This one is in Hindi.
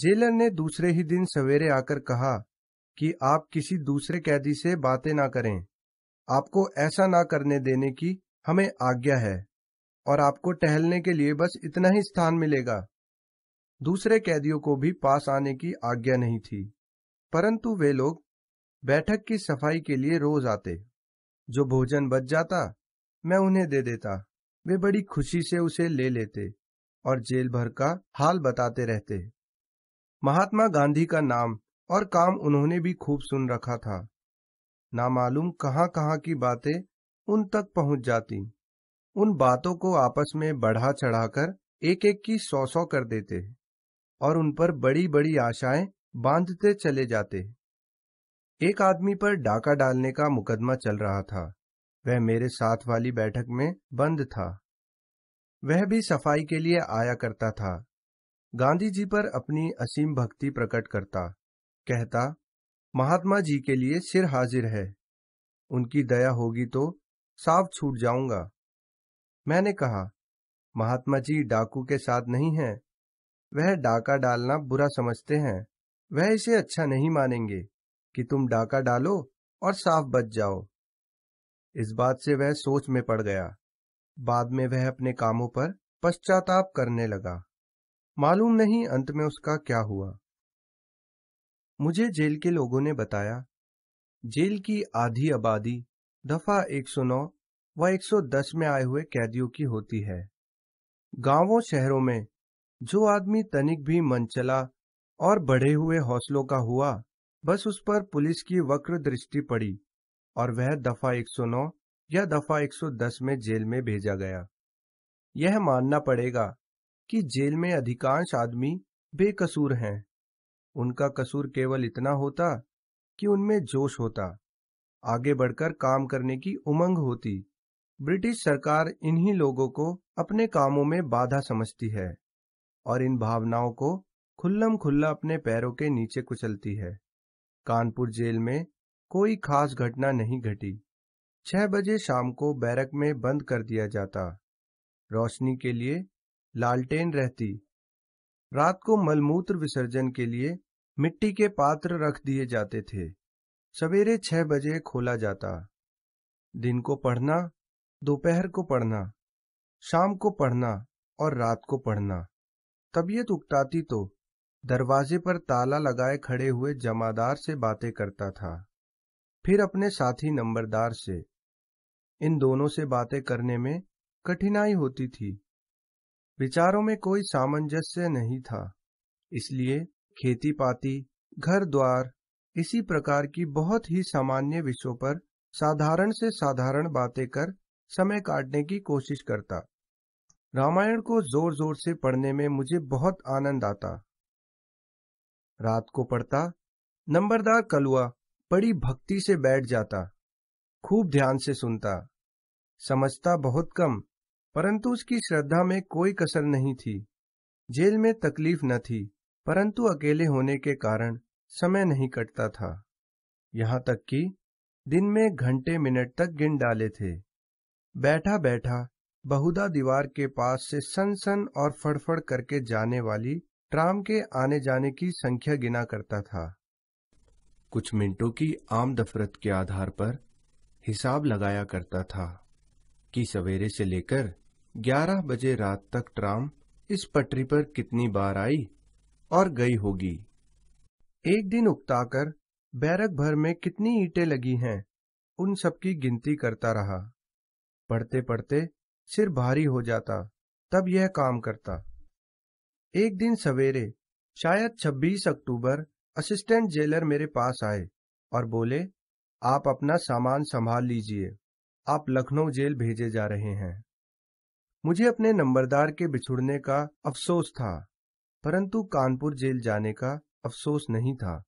जेलर ने दूसरे ही दिन सवेरे आकर कहा कि आप किसी दूसरे कैदी से बातें ना करें आपको ऐसा ना करने देने की हमें आज्ञा है और आपको टहलने के लिए बस इतना ही स्थान मिलेगा दूसरे कैदियों को भी पास आने की आज्ञा नहीं थी परंतु वे लोग बैठक की सफाई के लिए रोज आते जो भोजन बच जाता मैं उन्हें दे देता वे बड़ी खुशी से उसे ले लेते और जेल भर का हाल बताते रहते महात्मा गांधी का नाम और काम उन्होंने भी खूब सुन रखा था नामालूम कहां कहां की बातें उन तक पहुंच जाती उन बातों को आपस में बढ़ा चढ़ाकर एक एक की सौ सौ कर देते और उन पर बड़ी बड़ी आशाएं बांधते चले जाते एक आदमी पर डाका डालने का मुकदमा चल रहा था वह मेरे साथ वाली बैठक में बंद था वह भी सफाई के लिए आया करता था गांधी जी पर अपनी असीम भक्ति प्रकट करता कहता महात्मा जी के लिए सिर हाजिर है उनकी दया होगी तो साफ छूट जाऊंगा मैंने कहा महात्मा जी डाकू के साथ नहीं हैं वह डाका डालना बुरा समझते हैं वह इसे अच्छा नहीं मानेंगे कि तुम डाका डालो और साफ बच जाओ इस बात से वह सोच में पड़ गया बाद में वह अपने कामों पर पश्चाताप करने लगा मालूम नहीं अंत में उसका क्या हुआ मुझे जेल के लोगों ने बताया जेल की आधी आबादी दफा 109 व 110 में आए हुए कैदियों की होती है गांवों शहरों में जो आदमी तनिक भी मनचला और बढ़े हुए हौसलों का हुआ बस उस पर पुलिस की वक्र दृष्टि पड़ी और वह दफा 109 या दफा 110 में जेल में भेजा गया यह मानना पड़ेगा कि जेल में अधिकांश आदमी बेकसूर हैं उनका कसूर केवल इतना होता कि उनमें जोश होता आगे बढ़कर काम करने की उमंग होती ब्रिटिश सरकार इन्हीं लोगों को अपने कामों में बाधा समझती है और इन भावनाओं को खुल्लम खुल्ला अपने पैरों के नीचे कुचलती है कानपुर जेल में कोई खास घटना नहीं घटी छह बजे शाम को बैरक में बंद कर दिया जाता रोशनी के लिए लालटेन रहती रात को मलमूत्र विसर्जन के लिए मिट्टी के पात्र रख दिए जाते थे सवेरे छह बजे खोला जाता दिन को पढ़ना दोपहर को पढ़ना शाम को पढ़ना और रात को पढ़ना तबीयत उकताती तो दरवाजे पर ताला लगाए खड़े हुए जमादार से बातें करता था फिर अपने साथी नंबरदार से इन दोनों से बातें करने में कठिनाई होती थी विचारों में कोई सामंजस्य नहीं था इसलिए खेती पाती घर द्वार इसी प्रकार की बहुत ही सामान्य विषयों पर साधारण से साधारण बातें कर समय काटने की कोशिश करता रामायण को जोर जोर से पढ़ने में मुझे बहुत आनंद आता रात को पढ़ता नंबरदार कलुआ बड़ी भक्ति से बैठ जाता खूब ध्यान से सुनता समझता बहुत कम परंतु उसकी श्रद्धा में कोई कसर नहीं थी जेल में तकलीफ न थी परंतु अकेले होने के कारण समय नहीं कटता था यहां तक कि दिन में घंटे मिनट तक गिन डाले थे बैठा बैठा बहुदा दीवार के पास से सन सन और फड़फड़ करके जाने वाली ट्राम के आने जाने की संख्या गिना करता था कुछ मिनटों की आम दफरत के आधार पर हिसाब लगाया करता था कि सवेरे से लेकर ग्यारह बजे रात तक ट्राम इस पटरी पर कितनी बार आई और गई होगी एक दिन उकताकर बैरक भर में कितनी ईटे लगी हैं उन सबकी गिनती करता रहा पढ़ते पढ़ते सिर भारी हो जाता तब यह काम करता एक दिन सवेरे शायद 26 अक्टूबर असिस्टेंट जेलर मेरे पास आए और बोले आप अपना सामान संभाल लीजिए आप लखनऊ जेल भेजे जा रहे हैं मुझे अपने नंबरदार के बिछुड़ने का अफसोस था परंतु कानपुर जेल जाने का अफसोस नहीं था